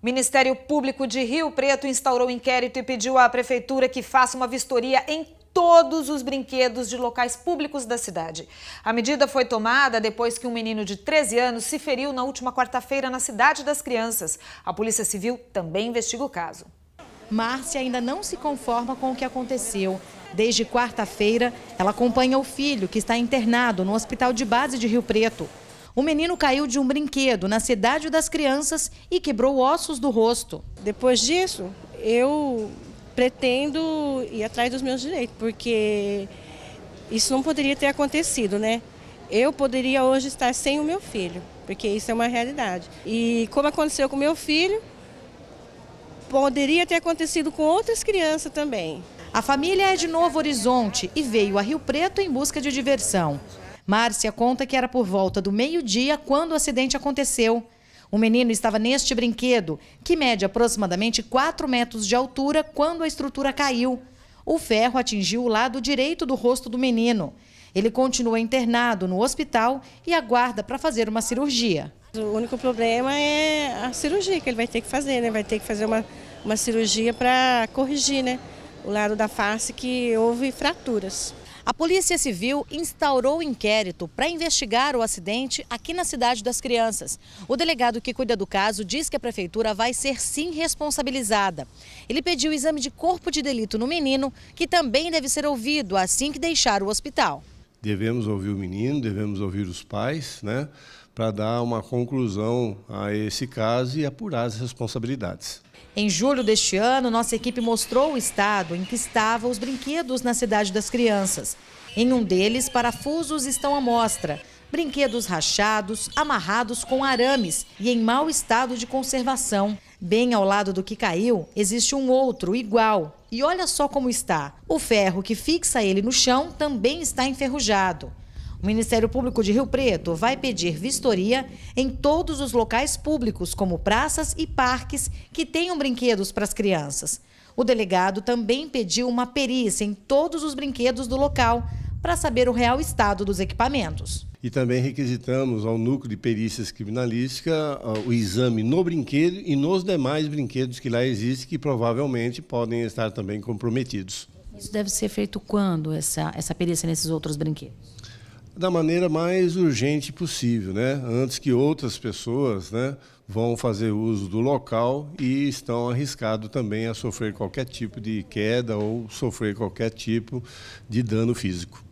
Ministério Público de Rio Preto instaurou inquérito e pediu à prefeitura que faça uma vistoria em todos os brinquedos de locais públicos da cidade. A medida foi tomada depois que um menino de 13 anos se feriu na última quarta-feira na Cidade das Crianças. A Polícia Civil também investiga o caso. Márcia ainda não se conforma com o que aconteceu. Desde quarta-feira, ela acompanha o filho, que está internado no Hospital de Base de Rio Preto. O menino caiu de um brinquedo na cidade das crianças e quebrou ossos do rosto. Depois disso, eu pretendo ir atrás dos meus direitos, porque isso não poderia ter acontecido, né? Eu poderia hoje estar sem o meu filho, porque isso é uma realidade. E como aconteceu com meu filho, poderia ter acontecido com outras crianças também. A família é de Novo Horizonte e veio a Rio Preto em busca de diversão. Márcia conta que era por volta do meio-dia quando o acidente aconteceu. O menino estava neste brinquedo, que mede aproximadamente 4 metros de altura, quando a estrutura caiu. O ferro atingiu o lado direito do rosto do menino. Ele continua internado no hospital e aguarda para fazer uma cirurgia. O único problema é a cirurgia que ele vai ter que fazer, né? Vai ter que fazer uma, uma cirurgia para corrigir, né? O lado da face que houve fraturas. A Polícia Civil instaurou inquérito para investigar o acidente aqui na Cidade das Crianças. O delegado que cuida do caso diz que a prefeitura vai ser sim responsabilizada. Ele pediu o exame de corpo de delito no menino, que também deve ser ouvido assim que deixar o hospital. Devemos ouvir o menino, devemos ouvir os pais, né? para dar uma conclusão a esse caso e apurar as responsabilidades. Em julho deste ano, nossa equipe mostrou o estado em que estavam os brinquedos na Cidade das Crianças. Em um deles, parafusos estão à mostra, brinquedos rachados, amarrados com arames e em mau estado de conservação. Bem ao lado do que caiu, existe um outro igual. E olha só como está. O ferro que fixa ele no chão também está enferrujado. O Ministério Público de Rio Preto vai pedir vistoria em todos os locais públicos, como praças e parques, que tenham brinquedos para as crianças. O delegado também pediu uma perícia em todos os brinquedos do local para saber o real estado dos equipamentos. E também requisitamos ao núcleo de perícias criminalísticas ah, o exame no brinquedo e nos demais brinquedos que lá existem, que provavelmente podem estar também comprometidos. Isso deve ser feito quando, essa, essa perícia nesses outros brinquedos? da maneira mais urgente possível, né? antes que outras pessoas né, vão fazer uso do local e estão arriscados também a sofrer qualquer tipo de queda ou sofrer qualquer tipo de dano físico.